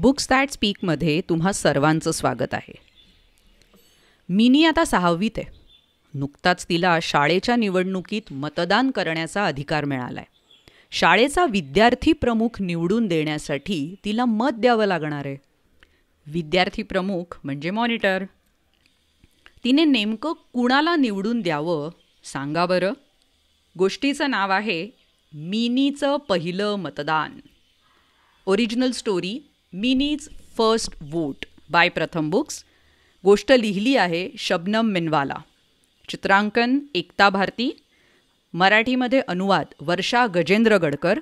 books that स्पीकमध्ये तुम्हा सर्वांचं स्वागत आहे मिनी आता सहावीत आहे नुकताच तिला शाळेच्या निवडणुकीत मतदान करण्याचा अधिकार मिळाला आहे शाळेचा विद्यार्थी प्रमुख निवडून देण्यासाठी तिला मत द्यावं लागणार आहे विद्यार्थी प्रमुख म्हणजे मॉनिटर तिने नेमकं कुणाला निवडून द्यावं सांगा बरं गोष्टीचं नाव आहे मिनीचं पहिलं मतदान original story Mini's first vote by Pratham books गोष्ट लिहिली आहे शबनम मिनवाला चित्रांकन एकता भारती मराठीमध्ये अनुवाद वर्षा गजेंद्र गडकर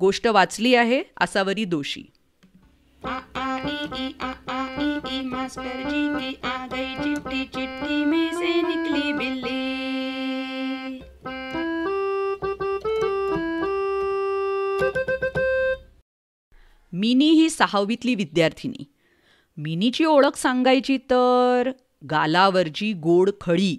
गोष्ट वाचली आहे आसावरी दोशी मिनी ही सहावीतली विद्यार्थिनी मिनीची ओळख सांगायची तर गालावरची गोड खळी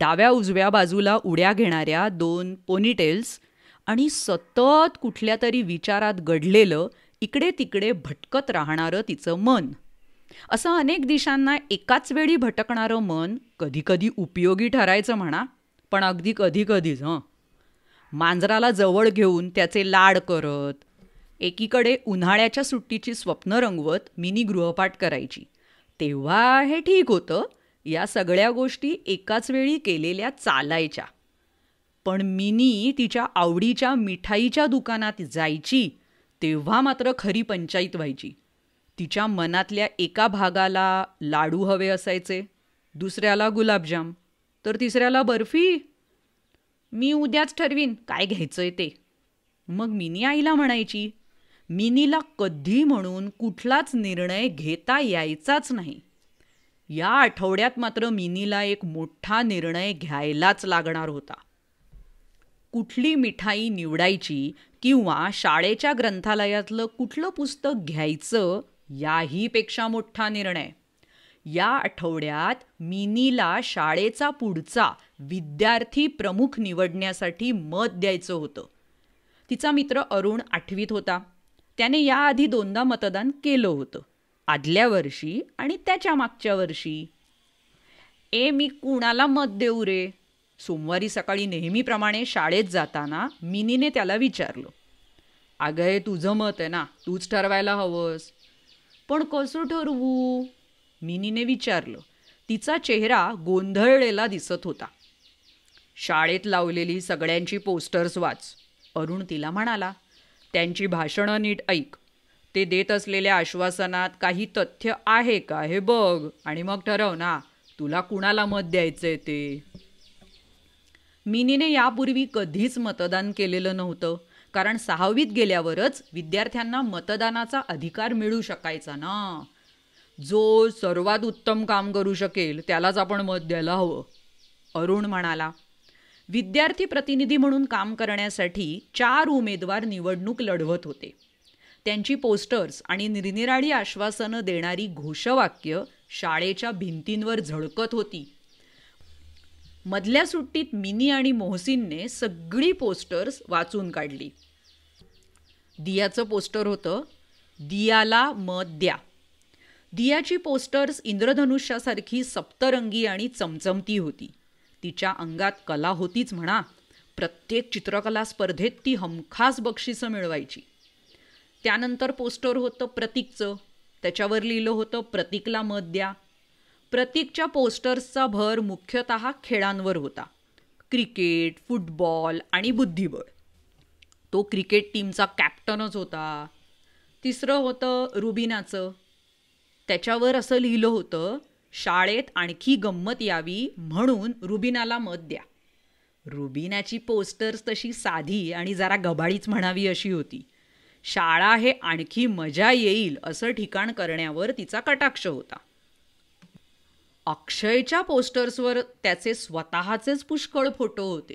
डाव्या उजव्या बाजूला उड्या घेणाऱ्या दोन पोनीटेल्स आणि सतत कुठल्या तरी विचारात घडलेलं इकडे तिकडे भटकत राहणारं तिचं मन असं अनेक दिशांना एकाच वेळी भटकणारं मन कधीकधी उपयोगी ठरायचं म्हणा पण अगदी कधी कधीच हं मांजराला जवळ घेऊन त्याचे लाड करत एकीकडे उन्हाळ्याच्या सुट्टीची स्वप्न रंगवत मिनी गृहपाठ करायची तेव्हा हे ठीक होतं या सगळ्या गोष्टी एकाच वेळी केलेल्या चालायच्या पण मिनी तिच्या आवडीच्या मिठाईच्या दुकानात जायची तेव्हा मात्र खरी पंचायत व्हायची तिच्या मनातल्या एका भागाला लाडू हवे असायचे दुसऱ्याला गुलाबजाम तर तिसऱ्याला बर्फी मी उद्याच ठरवीन काय घ्यायचंय ते मग मिनी आईला म्हणायची मिनीला कधी म्हणून कुठलाच निर्णय घेता यायचाच नाही या आठवड्यात मात्र मिनीला एक मोठा निर्णय घ्यायलाच लागणार होता कुठली मिठाई निवडायची किंवा शाळेच्या ग्रंथालयातलं कुठलं पुस्तक घ्यायचं याहीपेक्षा मोठा निर्णय या आठवड्यात मिनीला शाळेचा पुढचा विद्यार्थी प्रमुख निवडण्यासाठी मत द्यायचं होतं तिचा मित्र अरुण आठवीत होता त्याने याआधी दोनदा मतदान केलं होतं आदल्या वर्षी आणि त्याच्या मागच्या वर्षी ए मी कुणाला मत देऊ रे सोमवारी सकाळी नेहमीप्रमाणे शाळेत जाताना मिनीने त्याला विचारलं अगं तुझं मत आहे ना तूच ठरवायला हवंस पण कसं ठरवू मिनीने विचारलं तिचा चेहरा गोंधळलेला दिसत होता शाळेत लावलेली सगळ्यांची पोस्टर्स वाच अरुण तिला म्हणाला त्यांची भाषणं नीट ऐक ते देत असलेल्या आश्वासनात काही तथ्य आहे का हे बघ आणि मग ठरव ना तुला कुणाला मत द्यायचंय ते मिनीने यापूर्वी कधीच मतदान केलेलं नव्हतं कारण सहावीत गेल्यावरच विद्यार्थ्यांना मतदानाचा अधिकार मिळू शकायचा ना जो सर्वात उत्तम काम करू शकेल त्यालाच आपण मत द्यायला हवं अरुण म्हणाला विद्यार्थी प्रतिनिधी म्हणून काम करण्यासाठी चार उमेदवार निवडणूक लढवत होते त्यांची पोस्टर्स आणि निरनिराळी आश्वासनं देणारी घोषवाक्य शाळेच्या भिंतींवर झळकत होती मधल्या सुट्टीत मिनी आणि मोहसिनने सगळी पोस्टर्स वाचून काढली दियाचं पोस्टर होतं दियाला मत द्या दियाची पोस्टर्स इंद्रधनुष्यासारखी सप्तरंगी आणि चमचमती होती तिच्या अंगात कला होतीच म्हणा प्रत्येक चित्रकला स्पर्धेत ती हमखास बक्षिसं मिळवायची त्यानंतर पोस्टर होतं प्रतीकचं त्याच्यावर लिहिलं होतं प्रतीकला मत द्या प्रतीकच्या पोस्टर्सचा भर मुख्यतः खेळांवर होता क्रिकेट फुटबॉल आणि बुद्धिबळ तो क्रिकेट टीमचा कॅप्टनच होता तिसरं होतं रुबिनाचं त्याच्यावर असं लिहिलं होतं शाळेत आणखी गंमत यावी म्हणून रुबिनाला मत द्या रुबिनाची पोस्टर्स तशी साधी आणि जरा गबाळीच म्हणावी अशी होती शाळा हे आणखी मजा येईल असं ठिकाण करण्यावर तिचा कटाक्ष होता अक्षयच्या पोस्टर्सवर त्याचे स्वतःचेच पुष्कळ फोटो होते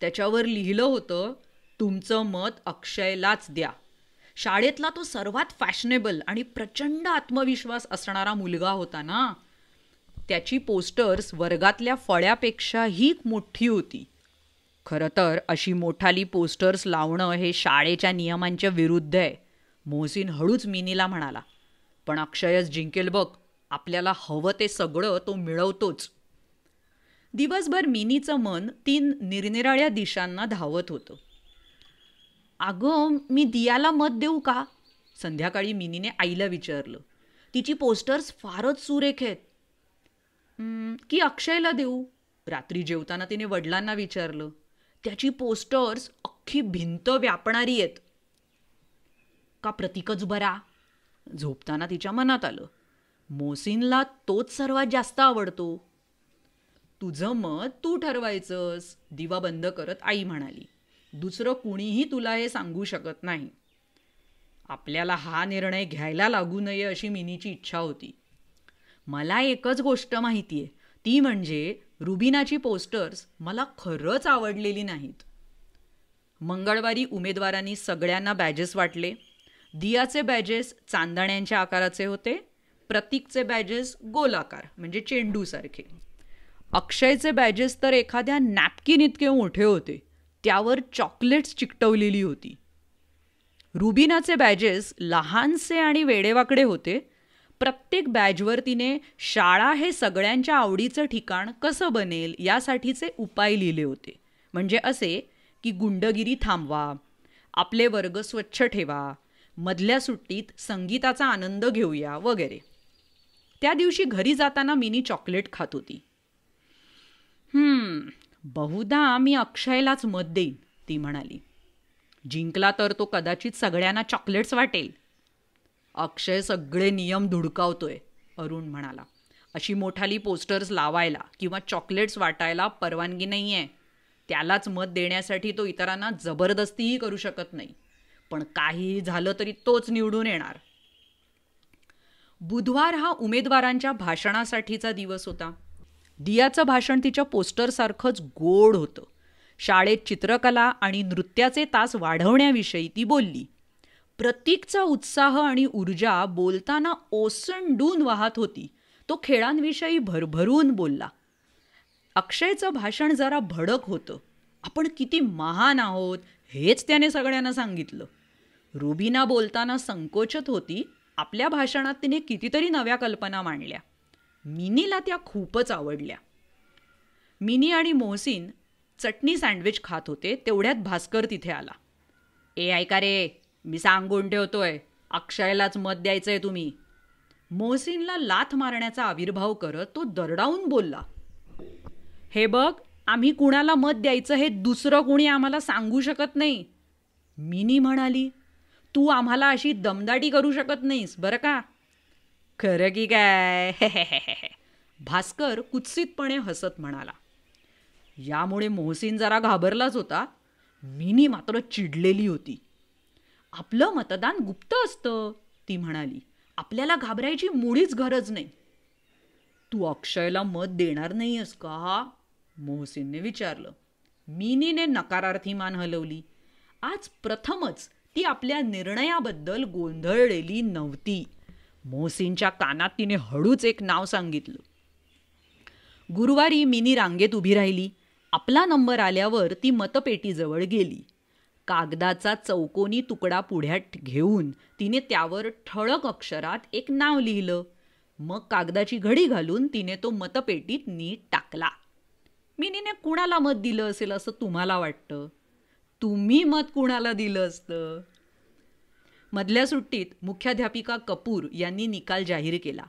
त्याच्यावर लिहिलं होतं तुमचं मत अक्षयलाच द्या शाळेतला तो सर्वात फॅशनेबल आणि प्रचंड आत्मविश्वास असणारा मुलगा होता ना त्याची पोस्टर्स वर्गातल्या फळ्यापेक्षाही मोठी होती खरं तर अशी मोठाली पोस्टर्स लावणं हे शाळेच्या नियमांच्या विरुद्ध आहे मोहसिन हळूच मिनीला म्हणाला पण अक्षयच जिंकेल बघ आपल्याला हवं ते सगळं तो मिळवतोच दिवसभर मिनीचं मन तीन निरनिराळ्या दिशांना धावत होतं अगं मी दियाला मत देऊ का संध्याकाळी मिनीने आईला विचारलं तिची पोस्टर्स फारच सुरेख आहेत की अक्षयला देऊ रात्री जेवताना तिने वडिलांना विचारलं त्याची पोस्टर्स अख्खी भिंत व्यापणारी आहेत का प्रतीकच बरा झोपताना तिच्या मनात आलं मोसिनला तोच सर्वात जास्त आवडतो तुझं मत तू ठरवायचंस दिवा बंद करत आई म्हणाली दुसरं कुणीही तुला हे सांगू शकत नाही आपल्याला हा निर्णय घ्यायला लागू नये अशी मिनीची इच्छा होती मला एकच गोष्ट माहिती आहे ती म्हणजे रुबिनाची पोस्टर्स मला खरंच आवडलेली नाहीत मंगळवारी उमेदवारांनी सगळ्यांना बॅजेस वाटले दियाचे बॅजेस चांदण्यांच्या आकाराचे होते प्रतीकचे बॅजेस गोलाकार म्हणजे चेंडूसारखे अक्षयचे बॅजेस तर एखाद्या नॅपकिन इतके मोठे होते त्यावर चॉकलेट्स चिकटवलेली होती रुबिनाचे बॅजेस लहानसे आणि वेडेवाकडे होते प्रत्येक बॅचवर तिने शाळा हे सगळ्यांच्या आवडीचं ठिकाण कसं बनेल यासाठीचे उपाय लिहिले होते म्हणजे असे की गुंडगिरी थांबवा आपले वर्ग स्वच्छ ठेवा मधल्या सुट्टीत संगीताचा आनंद घेऊया वगैरे त्या दिवशी घरी जाताना मिनी चॉकलेट खात होती बहुधा मी अक्षयलाच मत देईन ती म्हणाली जिंकला तर तो कदाचित सगळ्यांना चॉकलेट्स वाटेल अक्षय सगळे नियम धुडकावतोय अरुण म्हणाला अशी मोठाली पोस्टर्स लावायला किंवा चॉकलेट्स वाटायला परवानगी नाही आहे त्यालाच मत देण्यासाठी तो इतरांना जबरदस्तीही करू शकत नाही पण काहीही झालं तरी तोच निवडून येणार बुधवार हा उमेदवारांच्या भाषणासाठीचा दिवस होता दियाचं भाषण तिच्या पोस्टरसारखंच गोड होतं शाळेत चित्रकला आणि नृत्याचे तास वाढवण्याविषयी ती बोलली प्रतीकचा उत्साह आणि ऊर्जा बोलताना ओसंडून वाहत होती तो खेळांविषयी भरभरून बोलला अक्षयचं भाषण जरा भडक होतं आपण किती महान आहोत हेच त्याने सगळ्यांना सांगितलं रुबीना बोलताना संकोचत होती आपल्या भाषणात तिने कितीतरी नव्या कल्पना मांडल्या मिनीला त्या खूपच आवडल्या मिनी आणि मोहसिन चटणी सँडविच खात होते तेवढ्यात भास्कर तिथे आला ए ऐका रे मी सांगून ठेवतोय अक्षयलाच मत द्यायचंय तुम्ही मोहसिनला लाथ मारण्याचा आविर्भाव करत तो दरडावून बोलला हे बघ आम्ही कुणाला मत द्यायचं हे दुसरं कुणी आम्हाला सांगू शकत नाही मिनी म्हणाली तू आम्हाला अशी दमदाटी करू शकत नाहीस बरं का खरं की काय भास्कर कुत्सितपणे हसत म्हणाला यामुळे मोहसिन जरा घाबरलाच होता मिनी मात्र चिडलेली होती आपलं मतदान गुप्त असतं ती म्हणाली आपल्याला घाबरायची मुळीच गरज नाही तू अक्षयला मत देणार नाहीयेस का मोहसिनने विचारलं मिनीने नकारार्थी मान हलवली आज प्रथमच ती आपल्या निर्णयाबद्दल गोंधळलेली नव्हती मोहसिनच्या कानात तिने हळूच एक नाव सांगितलं गुरुवारी मिनी रांगेत उभी राहिली आपला नंबर आल्यावर ती मतपेटीजवळ गेली कागदाचा चौकोनी तुकडा पुढ्यात घेऊन तिने त्यावर ठळक अक्षरात एक नाव लिहिलं मग कागदाची घडी घालून तिने तो मतपेटीत नीट टाकला मिनीने कुणाला मत दिलं असेल असं तुम्हाला वाटतं तुम्ही मत कुणाला दिलं असतं मधल्या सुट्टीत मुख्याध्यापिका कपूर यांनी निकाल जाहीर केला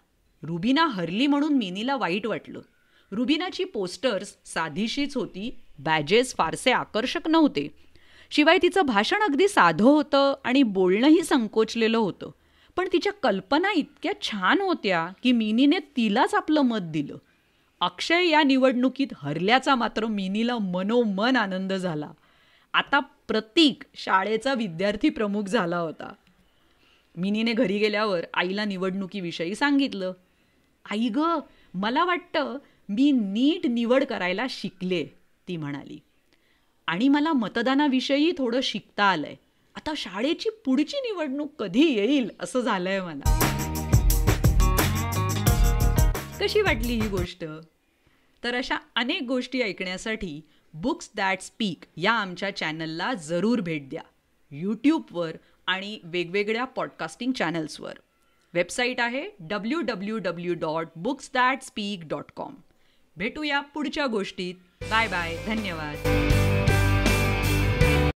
रुबिना हरली म्हणून मिनीला वाईट वाटलं रुबिनाची पोस्टर्स साधीशीच होती बॅजेस फारसे आकर्षक नव्हते शिवाय तिचं भाषण अगदी साधं होतं आणि बोलणंही संकोचलेलं होतं पण तिच्या कल्पना इतक्या छान होत्या की मिनीने तिलाच आपलं मत दिलं अक्षय या निवडणुकीत हरल्याचा मात्र मिनीला मनोमन आनंद झाला आता प्रतीक शाळेचा विद्यार्थी प्रमुख झाला होता मिनीने घरी गेल्यावर आईला निवडणुकीविषयी सांगितलं आई ग मला वाटतं मी नीट निवड करायला शिकले ती म्हणाली आणि मला मतदानाविषयी थोडं शिकता आलंय आता शाळेची पुढची निवडणूक कधी येईल असं झालंय मला कशी वाटली ही गोष्ट तर अशा अनेक गोष्टी ऐकण्यासाठी बुक्स दॅट स्पीक या आमच्या चॅनलला जरूर भेट द्या यूट्यूबवर आणि वेगवेगळ्या पॉडकास्टिंग चॅनल्सवर वेबसाईट आहे W W W dot books that speak dot com भेटूया पुढच्या गोष्टीत बाय बाय धन्यवाद